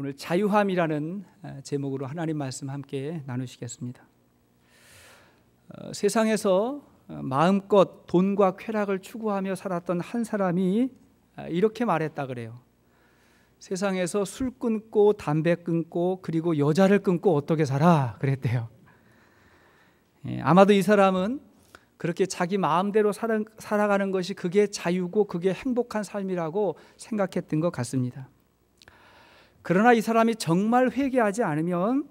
오늘 자유함이라는 제목으로 하나님 말씀 함께 나누시겠습니다. 어, 세상에서 어, 마음껏 돈과 쾌락을 추구하며 살았던 한 사람이 이렇게 말했다 그래요. 세상에서 술 끊고 담배 끊고 그리고 여자를 끊고 어떻게 살아 그랬대요. 예, 아마도 이 사람은 그렇게 자기 마음대로 살아, 가는 것이 그게 자유고 그게 행복한 삶이라고 생각했던 것 같습니다. 그러나 이 사람이 정말 회개하지 않으면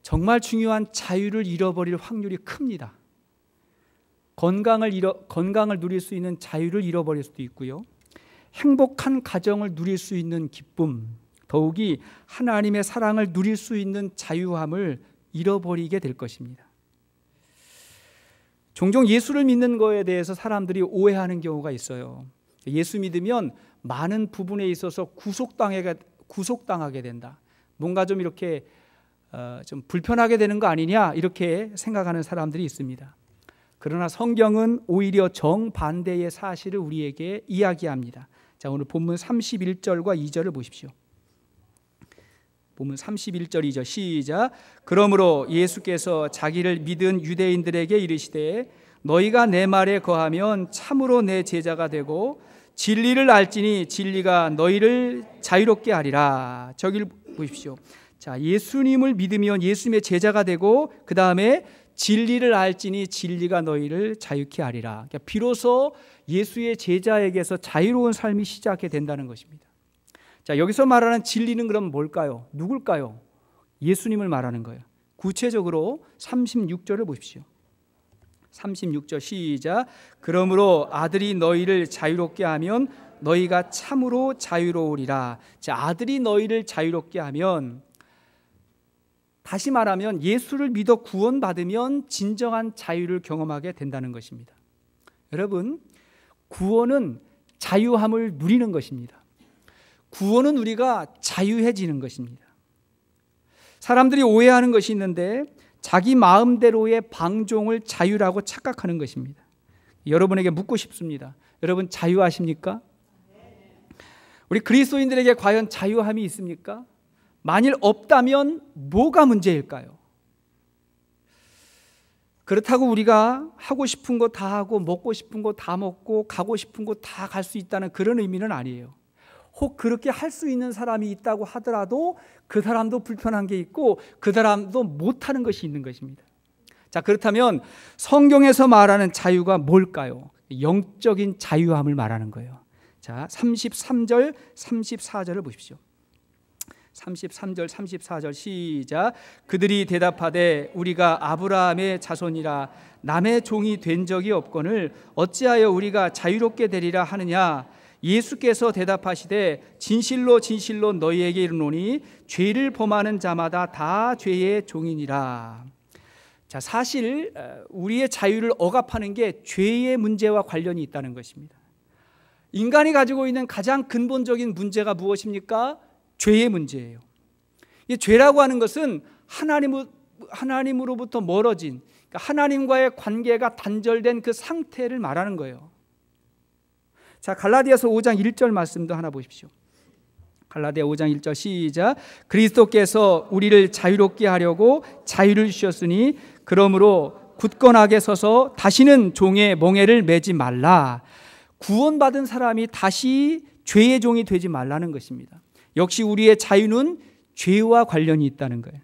정말 중요한 자유를 잃어버릴 확률이 큽니다. 건강을 잃어, 건강을 누릴 수 있는 자유를 잃어버릴 수도 있고요. 행복한 가정을 누릴 수 있는 기쁨, 더욱이 하나님의 사랑을 누릴 수 있는 자유함을 잃어버리게 될 것입니다. 종종 예수를 믿는 거에 대해서 사람들이 오해하는 경우가 있어요. 예수 믿으면 많은 부분에 있어서 구속당해 구속당하게 된다. 뭔가 좀 이렇게 어, 좀 불편하게 되는 거 아니냐 이렇게 생각하는 사람들이 있습니다. 그러나 성경은 오히려 정반대의 사실을 우리에게 이야기합니다. 자, 오늘 본문 31절과 2절을 보십시오. 본문 31절 2절 시작. 그러므로 예수께서 자기를 믿은 유대인들에게 이르시되 너희가 내 말에 거하면 참으로 내 제자가 되고 진리를 알지니 진리가 너희를 자유롭게 하리라. 저길 보십시오. 자, 예수님을 믿으면 예수님의 제자가 되고 그 다음에 진리를 알지니 진리가 너희를 자유케 하리라. 그러니까 비로소 예수의 제자에게서 자유로운 삶이 시작하 된다는 것입니다. 자, 여기서 말하는 진리는 그럼 뭘까요? 누굴까요? 예수님을 말하는 거예요. 구체적으로 36절을 보십시오. 36절 시작 그러므로 아들이 너희를 자유롭게 하면 너희가 참으로 자유로우리라. 자, 아들이 너희를 자유롭게 하면 다시 말하면 예수를 믿어 구원받으면 진정한 자유를 경험하게 된다는 것입니다. 여러분, 구원은 자유함을 누리는 것입니다. 구원은 우리가 자유해지는 것입니다. 사람들이 오해하는 것이 있는데 자기 마음대로의 방종을 자유라고 착각하는 것입니다. 여러분에게 묻고 싶습니다. 여러분 자유하십니까? 우리 그리스도인들에게 과연 자유함이 있습니까? 만일 없다면 뭐가 문제일까요? 그렇다고 우리가 하고 싶은 거 다 하고 먹고 싶은 거 다 먹고 가고 싶은 곳다갈 수 있다는 그런 의미는 아니에요. 혹 그렇게 할 수 있는 사람이 있다고 하더라도 그 사람도 불편한 게 있고 그 사람도 못하는 것이 있는 것입니다. 자, 그렇다면 성경에서 말하는 자유가 뭘까요? 영적인 자유함을 말하는 거예요. 자, 33절, 34절을 보십시오. 33절 34절 시작 그들이 대답하되 우리가 아브라함의 자손이라 남의 종이 된 적이 없거늘 어찌하여 우리가 자유롭게 되리라 하느냐 예수께서 대답하시되 진실로 진실로 너희에게 이르노니 죄를 범하는 자마다 다 죄의 종이니라. 자, 사실 어, 우리의 자유를 억압하는 게 죄의 문제와 관련이 있다는 것입니다. 인간이 가지고 있는 가장 근본적인 문제가 무엇입니까? 죄의 문제예요. 이 죄라고 하는 것은 하나님 하나님으로부터 멀어진 그러니까 하나님과의 관계가 단절된 그 상태를 말하는 거예요. 자, 갈라디아서 5장 1절 말씀도 하나 보십시오. 갈라디아 5장 1절 시작. 그리스도께서 우리를 자유롭게 하려고 자유를 주셨으니 그러므로 굳건하게 서서 다시는 종의 멍에를 매지 말라. 구원받은 사람이 다시 죄의 종이 되지 말라는 것입니다. 역시 우리의 자유는 죄와 관련이 있다는 거예요.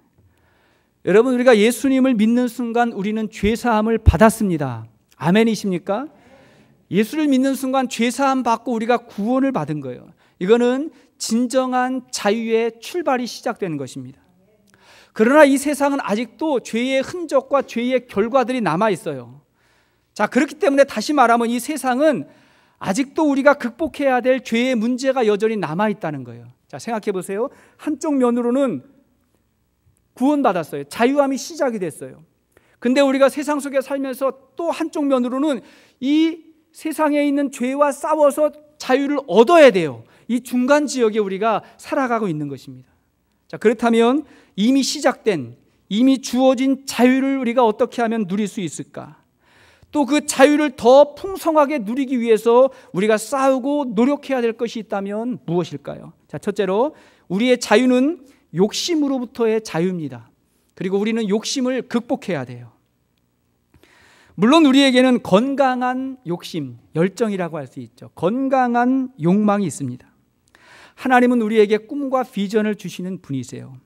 여러분 우리가 예수님을 믿는 순간 우리는 죄 사함을 받았습니다. 아멘이십니까? 예수를 믿는 순간 죄사함 받고 우리가 구원을 받은 거예요. 이거는 진정한 자유의 출발이 시작되는 것입니다. 그러나 이 세상은 아직도 죄의 흔적과 죄의 결과들이 남아 있어요. 자, 그렇기 때문에 다시 말하면 이 세상은 아직도 우리가 극복해야 될 죄의 문제가 여전히 남아 있다는 거예요. 자, 생각해 보세요. 한쪽 면으로는 구원받았어요. 자유함이 시작이 됐어요. 근데 우리가 세상 속에 살면서 또 한쪽 면으로는 이 세상에 있는 죄와 싸워서 자유를 얻어야 돼요. 이 중간 지역에 우리가 살아가고 있는 것입니다. 자, 그렇다면 이미 시작된 이미 주어진 자유를 우리가 어떻게 하면 누릴 수 있을까? 또 그 자유를 더 풍성하게 누리기 위해서 우리가 싸우고 노력해야 될 것이 있다면 무엇일까요? 자, 첫째로 우리의 자유는 욕심으로부터의 자유입니다. 그리고 우리는 욕심을 극복해야 돼요. 물론 우리에게는 건강한 욕심, 열정이라고 할 수 있죠. 건강한 욕망이 있습니다. 하나님은 우리에게 꿈과 비전을 주시는 분이세요.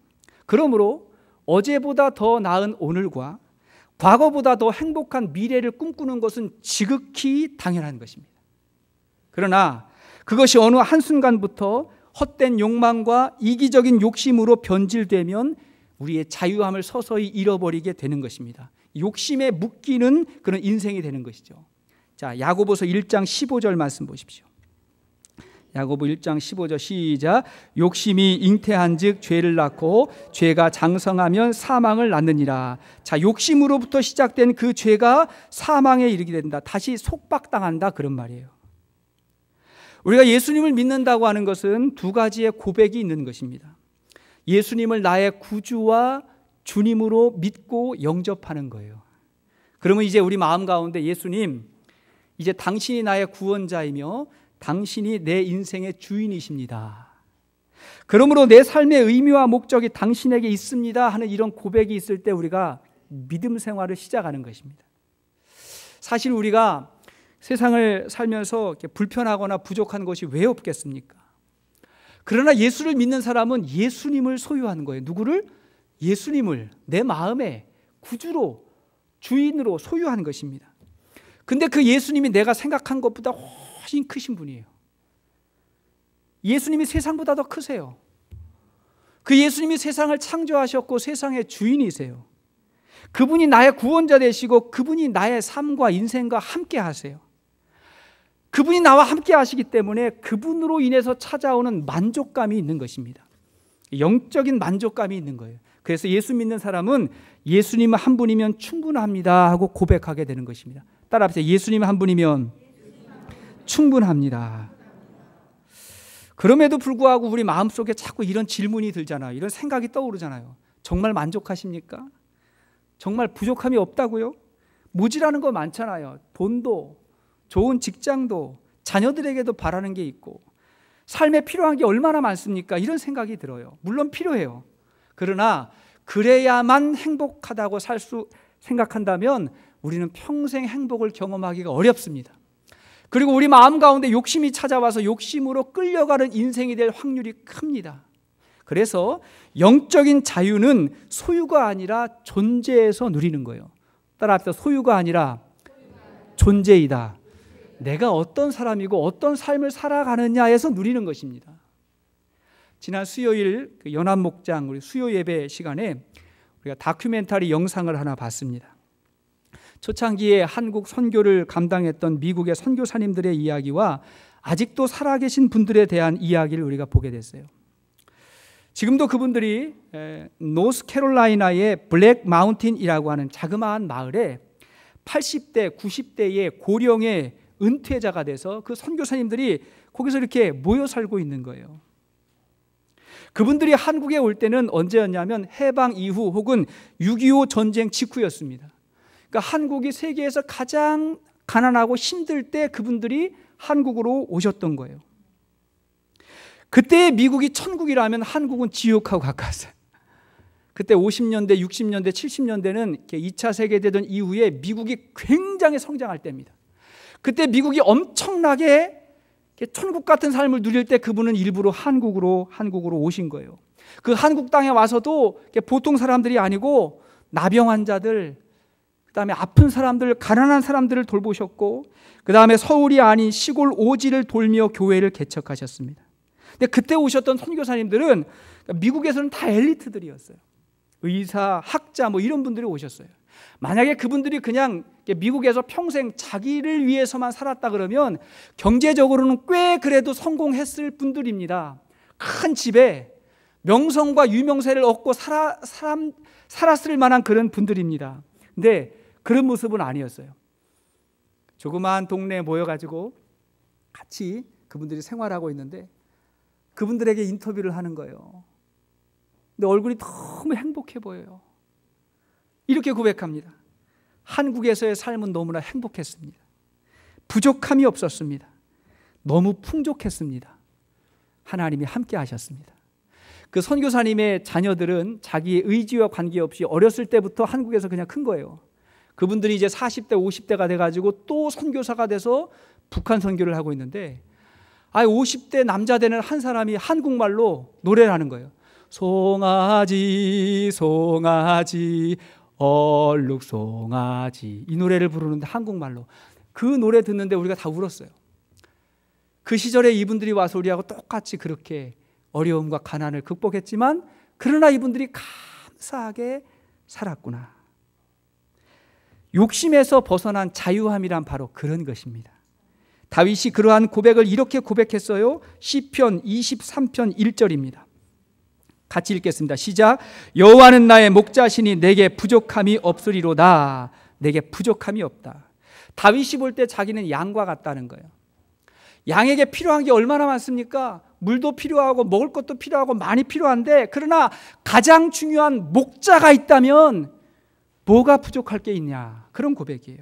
그러므로 어제보다 더 나은 오늘과 과거보다 더 행복한 미래를 꿈꾸는 것은 지극히 당연한 것입니다. 그러나 그것이 어느 한순간부터 헛된 욕망과 이기적인 욕심으로 변질되면 우리의 자유함을 서서히 잃어버리게 되는 것입니다. 욕심에 묶이는 그런 인생이 되는 것이죠. 자, 야고보서 1장 15절 말씀 보십시오. 야고보 1장 15절 시작 욕심이 잉태한즉 죄를 낳고 죄가 장성하면 사망을 낳느니라. 자, 욕심으로부터 시작된 그 죄가 사망에 이르게 된다. 다시 속박당한다 그런 말이에요. 우리가 예수님을 믿는다고 하는 것은 두 가지의 고백이 있는 것입니다. 예수님을 나의 구주와 주님으로 믿고 영접하는 거예요. 그러면 이제 우리 마음 가운데 예수님, 이제 당신이 나의 구원자이며 당신이 내 인생의 주인이십니다. 그러므로 내 삶의 의미와 목적이 당신에게 있습니다 하는 이런 고백이 있을 때 우리가 믿음 생활을 시작하는 것입니다. 사실 우리가 세상을 살면서 불편하거나 부족한 것이 왜 없겠습니까? 그러나 예수를 믿는 사람은 예수님을 소유하 거예요. 누구를? 예수님을 내 마음의 구주로 주인으로 소유한 것입니다. 근데 그 예수님이 내가 생각한 것보다 훨씬 크신 분이에요. 예수님이 세상보다 더 크세요. 그 예수님이 세상을 창조하셨고 세상의 주인이세요. 그분이 나의 구원자 되시고 그분이 나의 삶과 인생과 함께 하세요. 그분이 나와 함께 하시기 때문에 그분으로 인해서 찾아오는 만족감이 있는 것입니다. 영적인 만족감이 있는 거예요. 그래서 예수 믿는 사람은 예수님 한 분이면 충분합니다 하고 고백하게 되는 것입니다. 따라 합시다. 예수님 한 분이면 충분합니다. 그럼에도 불구하고 우리 마음속에 자꾸 이런 질문이 들잖아요. 이런 생각이 떠오르잖아요. 정말 만족하십니까? 정말 부족함이 없다고요? 무지라는거 많잖아요. 돈도, 좋은 직장도, 자녀들에게도 바라는 게 있고, 삶에 필요한 게 얼마나 많습니까? 이런 생각이 들어요. 물론 필요해요. 그러나 그래야만 행복하다고 살 수 생각한다면 우리는 평생 행복을 경험하기가 어렵습니다. 그리고 우리 마음 가운데 욕심이 찾아와서 욕심으로 끌려가는 인생이 될 확률이 큽니다. 그래서 영적인 자유는 소유가 아니라 존재에서 누리는 거예요. 따라 합시다. 소유가 아니라 존재이다. 내가 어떤 사람이고 어떤 삶을 살아가느냐에서 누리는 것입니다. 지난 수요일 그 연합 목장 우리 수요 예배 시간에 우리가 다큐멘터리 영상을 하나 봤습니다. 초창기에 한국 선교를 감당했던 미국의 선교사님들의 이야기와 아직도 살아계신 분들에 대한 이야기를 우리가 보게 됐어요. 지금도 그분들이 노스캐롤라이나의 블랙 마운틴이라고 하는 자그마한 마을에 80대, 90대의 고령의 은퇴자가 돼서 그 선교사님들이 거기서 이렇게 모여 살고 있는 거예요. 그분들이 한국에 올 때는 언제였냐면 해방 이후 혹은 6.25 전쟁 직후였습니다. 그러니까 한국이 세계에서 가장 가난하고 힘들 때 그분들이 한국으로 오셨던 거예요. 그때 미국이 천국이라면 한국은 지옥하고 가까웠어요. 그때 50년대, 60년대, 70년대는 2차 세계대전 이후에 미국이 굉장히 성장할 때입니다. 그때 미국이 엄청나게 천국 같은 삶을 누릴 때 그분은 일부러 한국으로 한국으로 오신 거예요. 그 한국 땅에 와서도 보통 사람들이 아니고 나병 환자들 그다음에 아픈 사람들 가난한 사람들을 돌보셨고 그다음에 서울이 아닌 시골 오지를 돌며 교회를 개척하셨습니다. 근데 그때 오셨던 선교사님들은 미국에서는 다 엘리트들이었어요. 의사, 학자 뭐 이런 분들이 오셨어요. 만약에 그분들이 그냥 미국에서 평생 자기를 위해서만 살았다 그러면 경제적으로는 꽤 그래도 성공했을 분들입니다. 큰 집에 명성과 유명세를 얻고 살아, 사람, 살았을 만한 그런 분들입니다. 근데 그런 모습은 아니었어요. 조그마한 동네에 모여가지고 같이 그분들이 생활하고 있는데 그분들에게 인터뷰를 하는 거예요. 근데 얼굴이 너무 행복해 보여요. 이렇게 고백합니다. 한국에서의 삶은 너무나 행복했습니다. 부족함이 없었습니다. 너무 풍족했습니다. 하나님이 함께 하셨습니다. 그 선교사님의 자녀들은 자기의 의지와 관계없이 어렸을 때부터 한국에서 그냥 큰 거예요. 그분들이 이제 40대, 50대가 돼가지고 또 선교사가 돼서 북한 선교를 하고 있는데, 아, 50대 남자 되는 한 사람이 한국말로 노래를 하는 거예요. 송아지, 송아지, 얼룩송아지 이 노래를 부르는데 한국말로 그 노래 듣는데 우리가 다 울었어요. 그 시절에 이분들이 와서 우리하고 똑같이 그렇게 어려움과 가난을 극복했지만 그러나 이분들이 감사하게 살았구나. 욕심에서 벗어난 자유함이란 바로 그런 것입니다. 다윗이 그러한 고백을 이렇게 고백했어요. 시편 23편 1절입니다. 같이 읽겠습니다. 시작. 여호와는 나의 목자시니 내게 부족함이 없으리로다. 내게 부족함이 없다. 다윗이 볼 때 자기는 양과 같다는 거예요. 양에게 필요한 게 얼마나 많습니까? 물도 필요하고 먹을 것도 필요하고 많이 필요한데 그러나 가장 중요한 목자가 있다면 뭐가 부족할 게 있냐? 그런 고백이에요.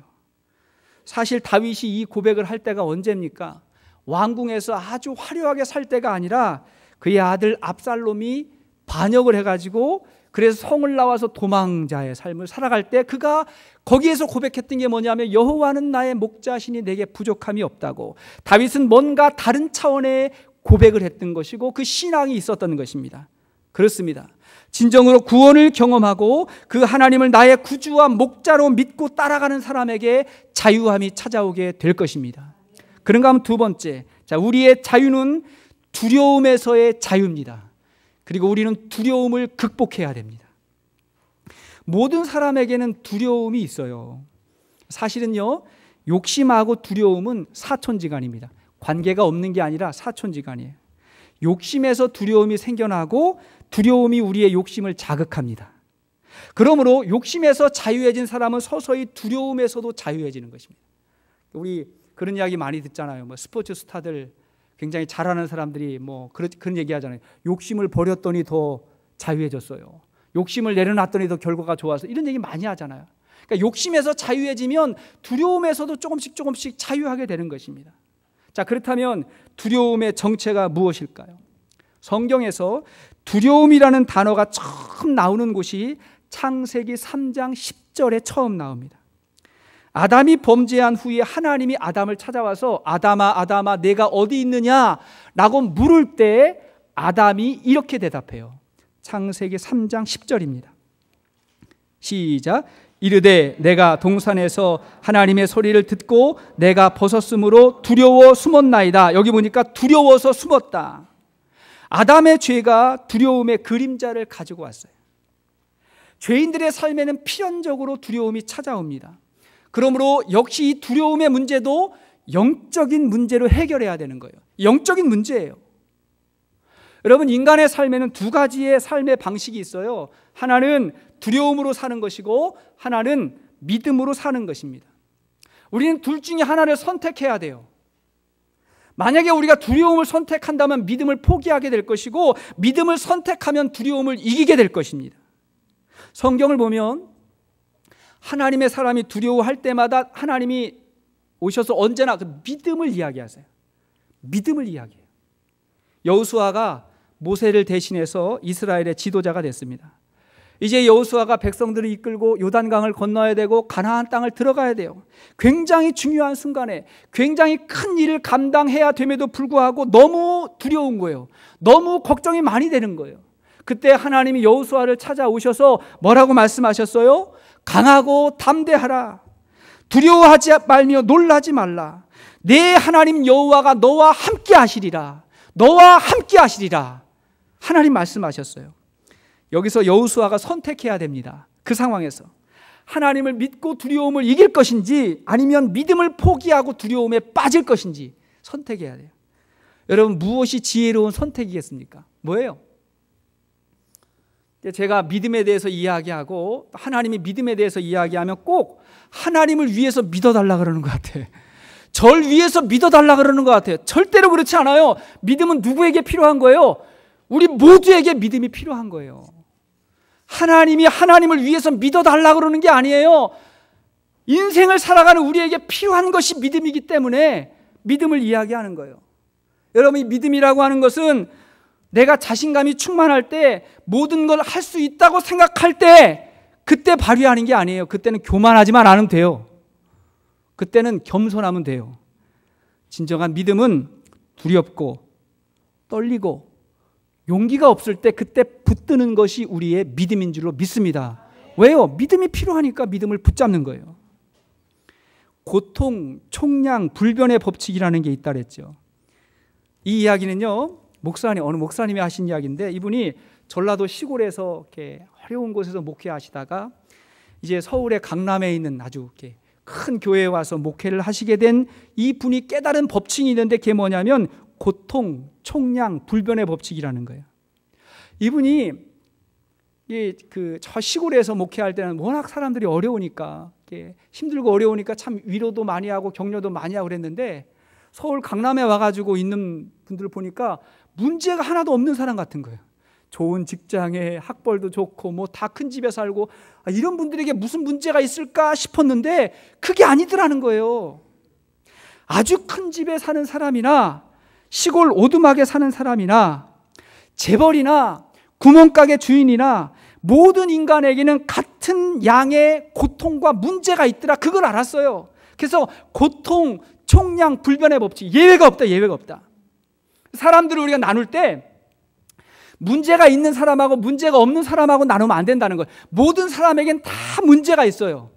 사실 다윗이 이 고백을 할 때가 언제입니까? 왕궁에서 아주 화려하게 살 때가 아니라 그의 아들 압살롬이 반역을 해가지고 그래서 성을 나와서 도망자의 삶을 살아갈 때 그가 거기에서 고백했던 게 뭐냐면 여호와는 나의 목자신이 내게 부족함이 없다고 다윗은 뭔가 다른 차원의 고백을 했던 것이고 그 신앙이 있었던 것입니다. 그렇습니다. 진정으로 구원을 경험하고 그 하나님을 나의 구주와 목자로 믿고 따라가는 사람에게 자유함이 찾아오게 될 것입니다. 그런가 하면 두 번째, 자, 우리의 자유는 두려움에서의 자유입니다. 그리고 우리는 두려움을 극복해야 됩니다. 모든 사람에게는 두려움이 있어요. 사실은요, 욕심하고 두려움은 사촌지간입니다. 관계가 없는 게 아니라 사촌지간이에요. 욕심에서 두려움이 생겨나고 두려움이 우리의 욕심을 자극합니다. 그러므로 욕심에서 자유해진 사람은 서서히 두려움에서도 자유해지는 것입니다. 우리 그런 이야기 많이 듣잖아요. 뭐 스포츠 스타들 굉장히 잘하는 사람들이 뭐 그런, 그런 얘기 하잖아요. 욕심을 버렸더니 더 자유해졌어요. 욕심을 내려놨더니 더 결과가 좋아서 이런 얘기 많이 하잖아요. 그러니까 욕심에서 자유해지면 두려움에서도 조금씩 조금씩 자유하게 되는 것입니다. 자, 그렇다면 두려움의 정체가 무엇일까요? 성경에서 두려움이라는 단어가 처음 나오는 곳이 창세기 3장 10절에 처음 나옵니다. 아담이 범죄한 후에 하나님이 아담을 찾아와서 아담아 아담아 내가 어디 있느냐라고 물을 때 아담이 이렇게 대답해요. 창세기 3장 10절입니다. 시작 이르되 내가 동산에서 하나님의 소리를 듣고 내가 벗었으므로 두려워 숨었나이다. 여기 보니까 두려워서 숨었다. 아담의 죄가 두려움의 그림자를 가지고 왔어요. 죄인들의 삶에는 필연적으로 두려움이 찾아옵니다. 그러므로 역시 이 두려움의 문제도 영적인 문제로 해결해야 되는 거예요. 영적인 문제예요. 여러분, 인간의 삶에는 두 가지의 삶의 방식이 있어요. 하나는 두려움으로 사는 것이고, 하나는 믿음으로 사는 것입니다. 우리는 둘 중에 하나를 선택해야 돼요. 만약에 우리가 두려움을 선택한다면 믿음을 포기하게 될 것이고, 믿음을 선택하면 두려움을 이기게 될 것입니다. 성경을 보면 하나님의 사람이 두려워할 때마다 하나님이 오셔서 언제나 그 믿음을 이야기하세요. 믿음을 이야기해요. 여호수아가 모세를 대신해서 이스라엘의 지도자가 됐습니다. 이제 여호수아가 백성들을 이끌고 요단강을 건너야 되고 가나안 땅을 들어가야 돼요. 굉장히 중요한 순간에 굉장히 큰 일을 감당해야 됨에도 불구하고 너무 두려운 거예요. 너무 걱정이 많이 되는 거예요. 그때 하나님이 여호수아를 찾아오셔서 뭐라고 말씀하셨어요? 강하고 담대하라. 두려워하지 말며 놀라지 말라. 내 하나님 여호와가 너와 함께 하시리라. 너와 함께 하시리라. 하나님 말씀하셨어요. 여기서 여우수아가 선택해야 됩니다. 그 상황에서 하나님을 믿고 두려움을 이길 것인지 아니면 믿음을 포기하고 두려움에 빠질 것인지 선택해야 돼요. 여러분 무엇이 지혜로운 선택이겠습니까? 뭐예요? 제가 믿음에 대해서 이야기하고 하나님이 믿음에 대해서 이야기하면 꼭 하나님을 위해서 믿어달라 그러는 것 같아. 절 위해서 믿어달라 그러는 것 같아요. 절대로 그렇지 않아요. 믿음은 누구에게 필요한 거예요? 우리 모두에게 믿음이 필요한 거예요. 하나님이 하나님을 위해서 믿어달라 그러는 게 아니에요. 인생을 살아가는 우리에게 필요한 것이 믿음이기 때문에 믿음을 이야기하는 거예요. 여러분, 이 믿음이라고 하는 것은 내가 자신감이 충만할 때 모든 걸 할 수 있다고 생각할 때 그때 발휘하는 게 아니에요. 그때는 교만하지만 않으면 돼요. 그때는 겸손하면 돼요. 진정한 믿음은 두렵고 떨리고 용기가 없을 때 그때 붙드는 것이 우리의 믿음인 줄로 믿습니다. 왜요? 믿음이 필요하니까 믿음을 붙잡는 거예요. 고통, 총량, 불변의 법칙이라는 게 있다 그랬죠. 이 이야기는요. 목사님 어느 목사님이 하신 이야기인데 이분이 전라도 시골에서 이렇게 어려운 곳에서 목회하시다가 이제 서울의 강남에 있는 아주 이렇게 큰 교회에 와서 목회를 하시게 된이 분이 깨달은 법칙이 있는데 그게 뭐냐면 고통, 총량, 불변의 법칙이라는 거예요. 이분이 그 저 시골에서 목회할 때는 워낙 사람들이 어려우니까 힘들고 어려우니까 참 위로도 많이 하고 격려도 많이 하고 그랬는데 서울 강남에 와가지고 있는 분들 보니까 문제가 하나도 없는 사람 같은 거예요. 좋은 직장에 학벌도 좋고 뭐 다 큰 집에 살고 아, 이런 분들에게 무슨 문제가 있을까 싶었는데 그게 아니더라는 거예요. 아주 큰 집에 사는 사람이나 시골 오두막에 사는 사람이나 재벌이나 구멍가게 주인이나 모든 인간에게는 같은 양의 고통과 문제가 있더라. 그걸 알았어요. 그래서 고통, 총량, 불변의 법칙. 예외가 없다, 예외가 없다. 사람들을 우리가 나눌 때 문제가 있는 사람하고 문제가 없는 사람하고 나누면 안 된다는 거예요. 모든 사람에겐 다 문제가 있어요.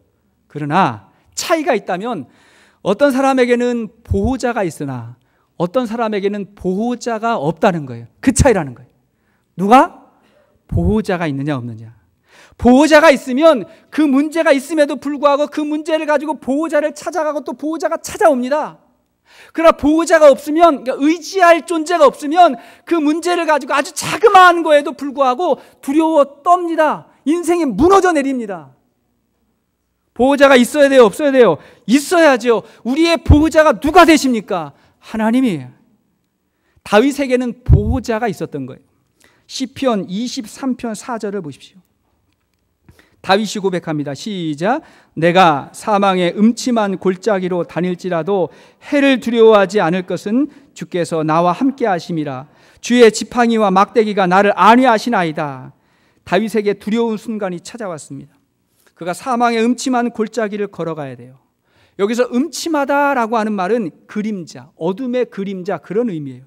그러나 차이가 있다면 어떤 사람에게는 보호자가 있으나 어떤 사람에게는 보호자가 없다는 거예요. 그 차이라는 거예요. 누가? 보호자가 있느냐 없느냐. 보호자가 있으면 그 문제가 있음에도 불구하고 그 문제를 가지고 보호자를 찾아가고 또 보호자가 찾아옵니다. 그러나 보호자가 없으면 그러니까 의지할 존재가 없으면 그 문제를 가지고 아주 자그마한 거에도 불구하고 두려워 떱니다. 인생이 무너져 내립니다. 보호자가 있어야 돼요, 없어야 돼요? 있어야죠. 우리의 보호자가 누가 되십니까? 하나님이. 다윗에게는 보호자가 있었던 거예요. 시편 23편 4절을 보십시오. 다윗이 고백합니다. 시작. 내가 사망의 음침한 골짜기로 다닐지라도 해를 두려워하지 않을 것은 주께서 나와 함께 하심이라. 주의 지팡이와 막대기가 나를 안위하시나이다. 다윗에게 두려운 순간이 찾아왔습니다. 그가 사망의 음침한 골짜기를 걸어가야 돼요. 여기서 음침하다라고 하는 말은 그림자, 어둠의 그림자 그런 의미예요.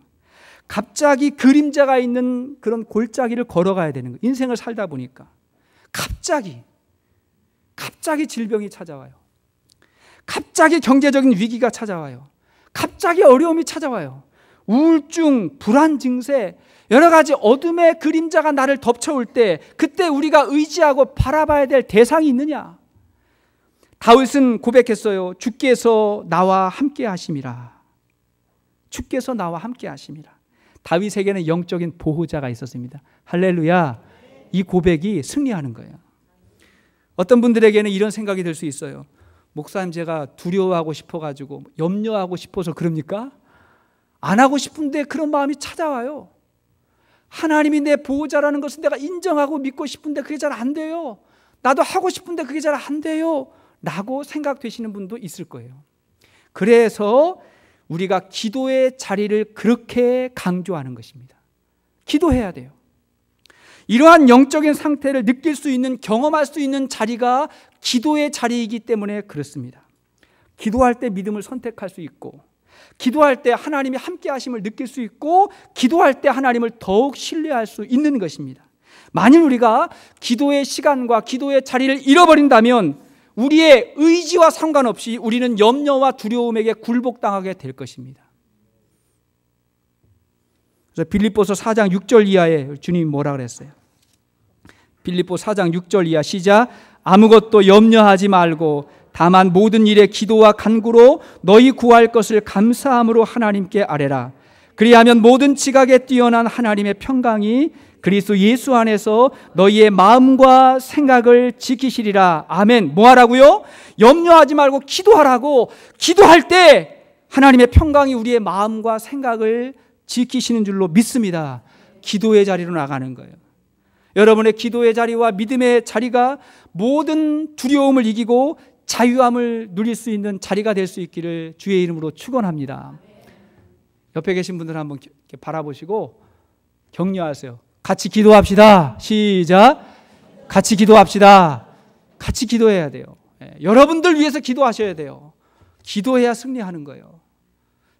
갑자기 그림자가 있는 그런 골짜기를 걸어가야 되는 거예요. 인생을 살다 보니까. 갑자기 갑자기 질병이 찾아와요. 갑자기 경제적인 위기가 찾아와요. 갑자기 어려움이 찾아와요. 우울증, 불안 증세, 여러 가지 어둠의 그림자가 나를 덮쳐올 때 그때 우리가 의지하고 바라봐야 될 대상이 있느냐? 다윗은 고백했어요. 주께서 나와 함께 하심이라. 주께서 나와 함께 하심이라. 다윗에게는 영적인 보호자가 있었습니다. 할렐루야. 이 고백이 승리하는 거예요. 어떤 분들에게는 이런 생각이 들 수 있어요. 목사님 제가 두려워하고 싶어 가지고 염려하고 싶어서 그럽니까? 안 하고 싶은데 그런 마음이 찾아와요. 하나님이 내 보호자라는 것을 내가 인정하고 믿고 싶은데 그게 잘 안 돼요. 나도 하고 싶은데 그게 잘 안 돼요. 라고 생각되시는 분도 있을 거예요. 그래서 우리가 기도의 자리를 그렇게 강조하는 것입니다. 기도해야 돼요. 이러한 영적인 상태를 느낄 수 있는 경험할 수 있는 자리가 기도의 자리이기 때문에 그렇습니다. 기도할 때 믿음을 선택할 수 있고 기도할 때 하나님이 함께 하심을 느낄 수 있고 기도할 때 하나님을 더욱 신뢰할 수 있는 것입니다. 만일 우리가 기도의 시간과 기도의 자리를 잃어버린다면 우리의 의지와 상관없이 우리는 염려와 두려움에게 굴복당하게 될 것입니다. 그래서 빌립보서 4장 6절 이하에 주님이 뭐라 그랬어요? 빌립보 4장 6절 이하 시작 아무것도 염려하지 말고 다만 모든 일에 기도와 간구로 너희 구할 것을 감사함으로 하나님께 아뢰라 그리하면 모든 지각에 뛰어난 하나님의 평강이 그리스도 예수 안에서 너희의 마음과 생각을 지키시리라. 아멘. 뭐 하라고요? 염려하지 말고 기도하라고. 기도할 때 하나님의 평강이 우리의 마음과 생각을 지키시는 줄로 믿습니다. 기도의 자리로 나가는 거예요. 여러분의 기도의 자리와 믿음의 자리가 모든 두려움을 이기고 자유함을 누릴 수 있는 자리가 될 수 있기를 주의 이름으로 축원합니다. 옆에 계신 분들 한번 바라보시고 격려하세요. 같이 기도합시다. 시작. 같이 기도합시다. 같이 기도해야 돼요. 예, 여러분들 위해서 기도하셔야 돼요. 기도해야 승리하는 거예요.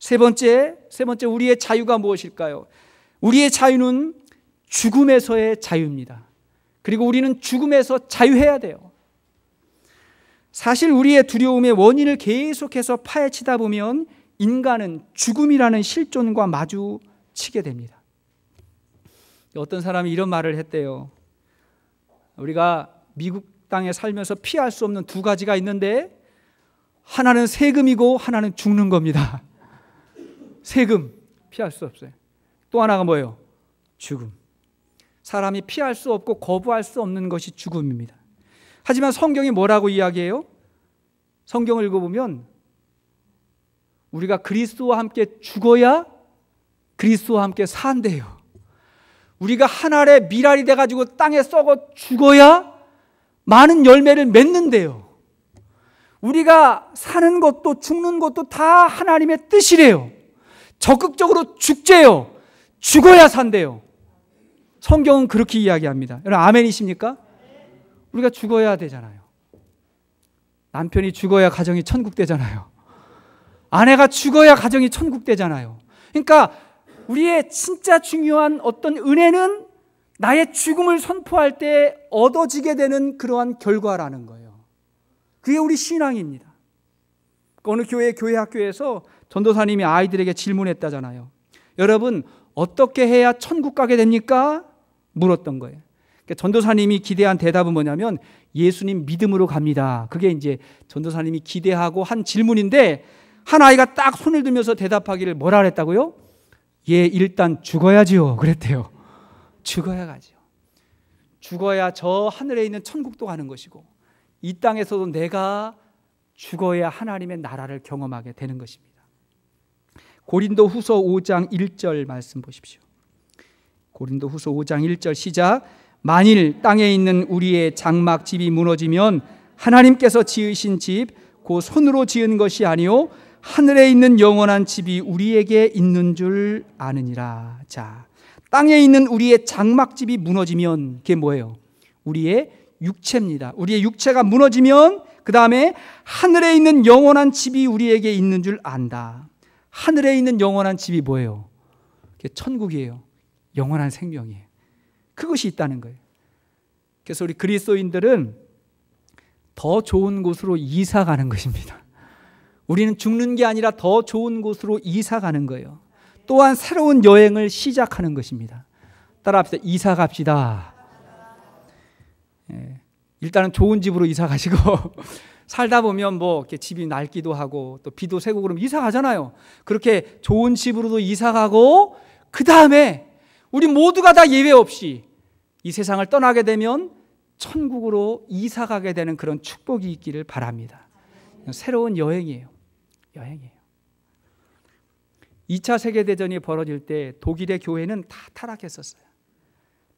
세 번째, 세 번째 우리의 자유가 무엇일까요? 우리의 자유는 죽음에서의 자유입니다. 그리고 우리는 죽음에서 자유해야 돼요. 사실 우리의 두려움의 원인을 계속해서 파헤치다 보면 인간은 죽음이라는 실존과 마주치게 됩니다. 어떤 사람이 이런 말을 했대요. 우리가 미국 땅에 살면서 피할 수 없는 두 가지가 있는데 하나는 세금이고 하나는 죽는 겁니다. 세금 피할 수 없어요. 또 하나가 뭐예요? 죽음. 사람이 피할 수 없고 거부할 수 없는 것이 죽음입니다. 하지만 성경이 뭐라고 이야기해요? 성경을 읽어보면 우리가 그리스도와 함께 죽어야 그리스도와 함께 산대요. 우리가 하늘의 미랄이 돼가지고 땅에 썩어 죽어야 많은 열매를 맺는데요. 우리가 사는 것도 죽는 것도 다 하나님의 뜻이래요. 적극적으로 죽재요. 죽어야 산대요. 성경은 그렇게 이야기합니다. 여러분, 아멘이십니까? 우리가 죽어야 되잖아요. 남편이 죽어야 가정이 천국되잖아요. 아내가 죽어야 가정이 천국되잖아요. 그러니까 우리의 진짜 중요한 어떤 은혜는 나의 죽음을 선포할 때 얻어지게 되는 그러한 결과라는 거예요. 그게 우리 신앙입니다. 어느 교회 교회 학교에서 전도사님이 아이들에게 질문했다잖아요. 여러분, 어떻게 해야 천국 가게 됩니까? 물었던 거예요. 그러니까 전도사님이 기대한 대답은 뭐냐면 예수님 믿음으로 갑니다. 그게 이제 전도사님이 기대하고 한 질문인데 한 아이가 딱 손을 들면서 대답하기를 뭐라 그랬다고요? 예, 일단 죽어야지요. 그랬대요. 죽어야 가지요. 죽어야 저 하늘에 있는 천국도 가는 것이고 이 땅에서도 내가 죽어야 하나님의 나라를 경험하게 되는 것입니다. 고린도 후서 5장 1절 말씀 보십시오. 고린도 후서 5장 1절 시작. 만일 땅에 있는 우리의 장막 집이 무너지면 하나님께서 지으신 집, 그 손으로 지은 것이 아니요 하늘에 있는 영원한 집이 우리에게 있는 줄 아느니라. 자, 땅에 있는 우리의 장막집이 무너지면 그게 뭐예요? 우리의 육체입니다. 우리의 육체가 무너지면 그 다음에 하늘에 있는 영원한 집이 우리에게 있는 줄 안다. 하늘에 있는 영원한 집이 뭐예요? 천국이에요. 영원한 생명이에요. 그것이 있다는 거예요. 그래서 우리 그리스도인들은 더 좋은 곳으로 이사 가는 것입니다. 우리는 죽는 게 아니라 더 좋은 곳으로 이사 가는 거예요. 또한 새로운 여행을 시작하는 것입니다. 따라합시다. 이사 갑시다. 예, 일단은 좋은 집으로 이사 가시고 살다 보면 뭐 이렇게 집이 낡기도 하고 또 비도 새고 그러면 이사 가잖아요. 그렇게 좋은 집으로도 이사 가고 그 다음에 우리 모두가 다 예외 없이 이 세상을 떠나게 되면 천국으로 이사 가게 되는 그런 축복이 있기를 바랍니다. 새로운 여행이에요. 여행이에요. 2차 세계대전이 벌어질 때 독일의 교회는 다 타락했었어요.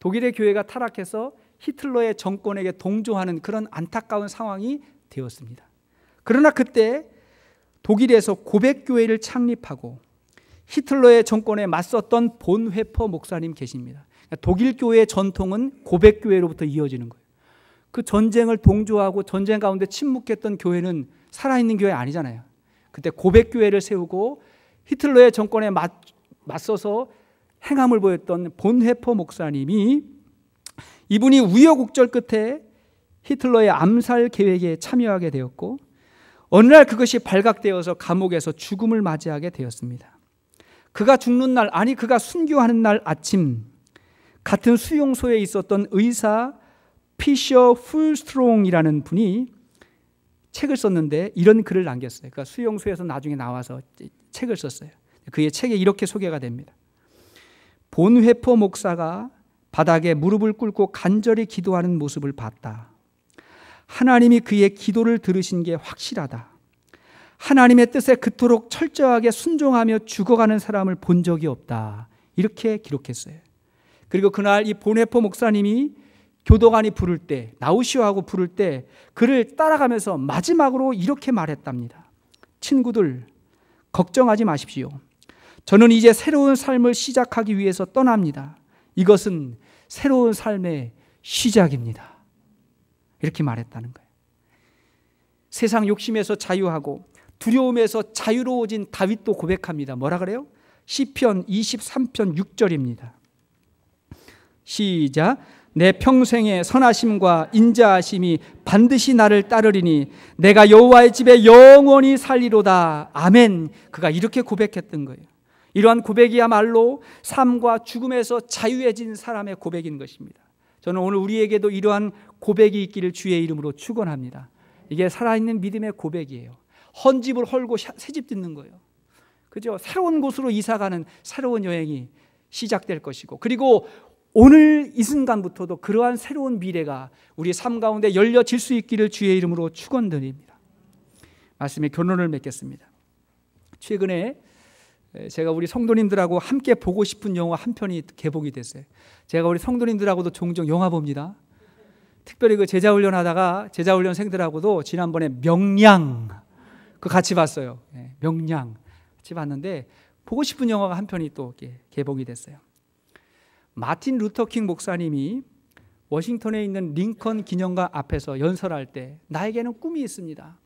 독일의 교회가 타락해서 히틀러의 정권에게 동조하는 그런 안타까운 상황이 되었습니다. 그러나 그때 독일에서 고백교회를 창립하고 히틀러의 정권에 맞섰던 본회퍼 목사님 계십니다. 그러니까 독일 교회의 전통은 고백교회로부터 이어지는 거예요. 그 전쟁을 동조하고 전쟁 가운데 침묵했던 교회는 살아있는 교회 아니잖아요. 그때 고백교회를 세우고 히틀러의 정권에 맞, 맞서서 행함을 보였던 본회퍼 목사님이 이분이 우여곡절 끝에 히틀러의 암살 계획에 참여하게 되었고 어느 날 그것이 발각되어서 감옥에서 죽음을 맞이하게 되었습니다. 그가 죽는 날 아니 그가 순교하는 날 아침 같은 수용소에 있었던 의사 피셔 풀스트롱이라는 분이 책을 썼는데 이런 글을 남겼어요. 그러니까 수용소에서 나중에 나와서 책을 썼어요. 그의 책에 이렇게 소개가 됩니다. 본회포 목사가 바닥에 무릎을 꿇고 간절히 기도하는 모습을 봤다. 하나님이 그의 기도를 들으신 게 확실하다. 하나님의 뜻에 그토록 철저하게 순종하며 죽어가는 사람을 본 적이 없다. 이렇게 기록했어요. 그리고 그날 이 보네포 목사님이 교도관이 부를 때, 나우시오하고 부를 때 그를 따라가면서 마지막으로 이렇게 말했답니다. 친구들, 걱정하지 마십시오. 저는 이제 새로운 삶을 시작하기 위해서 떠납니다. 이것은 새로운 삶의 시작입니다. 이렇게 말했다는 거예요. 세상 욕심에서 자유하고 두려움에서 자유로워진 다윗도 고백합니다. 뭐라 그래요? 시편 23편 6절입니다. 시작 내 평생의 선하심과 인자하심이 반드시 나를 따르리니 내가 여호와의 집에 영원히 살리로다. 아멘. 그가 이렇게 고백했던 거예요. 이러한 고백이야말로 삶과 죽음에서 자유해진 사람의 고백인 것입니다. 저는 오늘 우리에게도 이러한 고백이 있기를 주의 이름으로 축원합니다. 이게 살아있는 믿음의 고백이에요. 헌 집을 헐고 새집 짓는 거예요. 그죠? 새로운 곳으로 이사가는 새로운 여행이 시작될 것이고 그리고 오늘 이 순간부터도 그러한 새로운 미래가 우리 삶 가운데 열려질 수 있기를 주의 이름으로 축원드립니다. 말씀에 결론을 맺겠습니다. 최근에 제가 우리 성도님들하고 함께 보고 싶은 영화 한 편이 개봉이 됐어요. 제가 우리 성도님들하고도 종종 영화 봅니다. 특별히 그 제자 훈련하다가 제자 훈련생들하고도 지난번에 명량 그 같이 봤어요. 예, 명량 같이 봤는데 보고 싶은 영화가 한 편이 또 개봉이 됐어요. 마틴 루터킹 목사님이 워싱턴에 있는 링컨 기념관 앞에서 연설할 때 나에게는 꿈이 있습니다.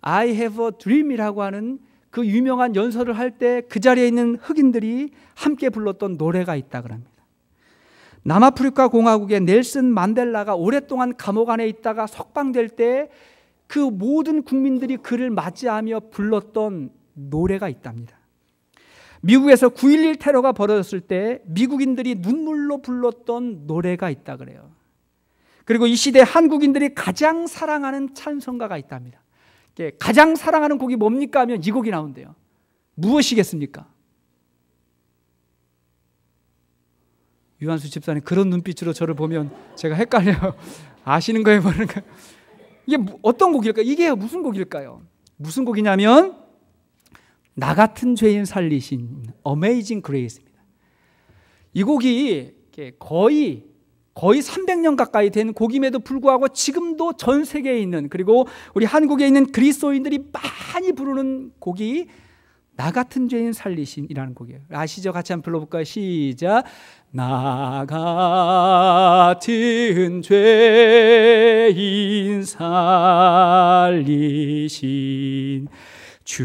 I have a dream이라고 하는 그 유명한 연설을 할 때 그 자리에 있는 흑인들이 함께 불렀던 노래가 있다 그럽니다. 남아프리카 공화국의 넬슨 만델라가 오랫동안 감옥 안에 있다가 석방될 때 그 모든 국민들이 그를 맞이하며 불렀던 노래가 있답니다. 미국에서 9.11 테러가 벌어졌을 때 미국인들이 눈물로 불렀던 노래가 있다 그래요. 그리고 이 시대 한국인들이 가장 사랑하는 찬송가가 있답니다. 예, 가장 사랑하는 곡이 뭡니까 하면 이 곡이 나온대요. 무엇이겠습니까? 유한수 집사님 그런 눈빛으로 저를 보면 제가 헷갈려요. 아시는 거예요, 모르는 거 이게 어떤 곡일까요? 이게 무슨 곡일까요? 무슨 곡이냐면 나 같은 죄인 살리신 어메이징 그레이스입니다. 이 곡이 거의 거의 300년 가까이 된 곡임에도 불구하고 지금도 전 세계에 있는 그리고 우리 한국에 있는 그리스도인들이 많이 부르는 곡이 나 같은 죄인 살리신이라는 곡이에요. 아시죠? 같이 한번 불러볼까요? 시작. 나 같은 죄인 살리신 주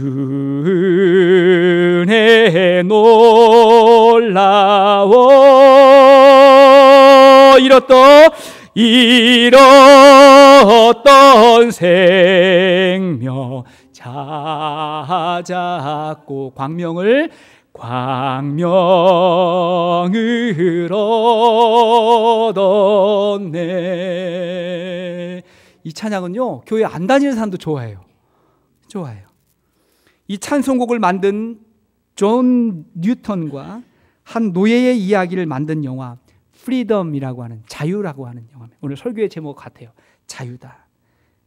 잃었던 생명 찾았고 광명을 광명을 얻었네. 이 찬양은요, 교회 안 다니는 사람도 좋아해요. 좋아해요. 이 찬송곡을 만든 존 뉴턴과 한 노예의 이야기를 만든 영화, 프리덤이라고 하는 자유라고 하는 영화입니다. 오늘 설교의 제목 같아요. 자유다.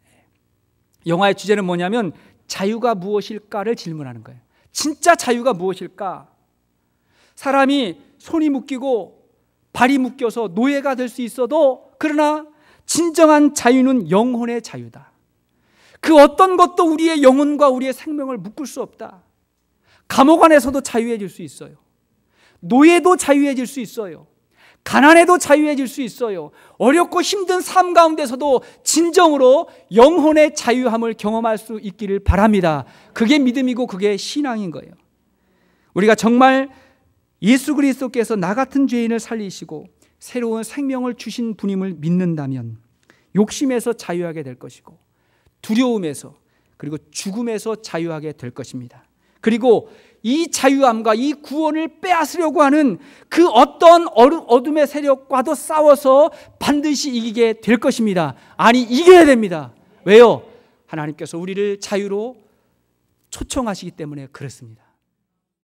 예. 영화의 주제는 뭐냐면 자유가 무엇일까를 질문하는 거예요. 진짜 자유가 무엇일까? 사람이 손이 묶이고 발이 묶여서 노예가 될 수 있어도 그러나 진정한 자유는 영혼의 자유다. 그 어떤 것도 우리의 영혼과 우리의 생명을 묶을 수 없다. 감옥 안에서도 자유해질 수 있어요. 노예도 자유해질 수 있어요. 가난해도 자유해질 수 있어요. 어렵고 힘든 삶 가운데서도 진정으로 영혼의 자유함을 경험할 수 있기를 바랍니다. 그게 믿음이고 그게 신앙인 거예요. 우리가 정말 예수 그리스도께서 나 같은 죄인을 살리시고 새로운 생명을 주신 분임을 믿는다면 욕심에서 자유하게 될 것이고 두려움에서 그리고 죽음에서 자유하게 될 것입니다. 그리고 이 자유함과 이 구원을 빼앗으려고 하는 그 어떤 어둠의 세력과도 싸워서 반드시 이기게 될 것입니다. 아니, 이겨야 됩니다. 왜요? 하나님께서 우리를 자유로 초청하시기 때문에 그렇습니다.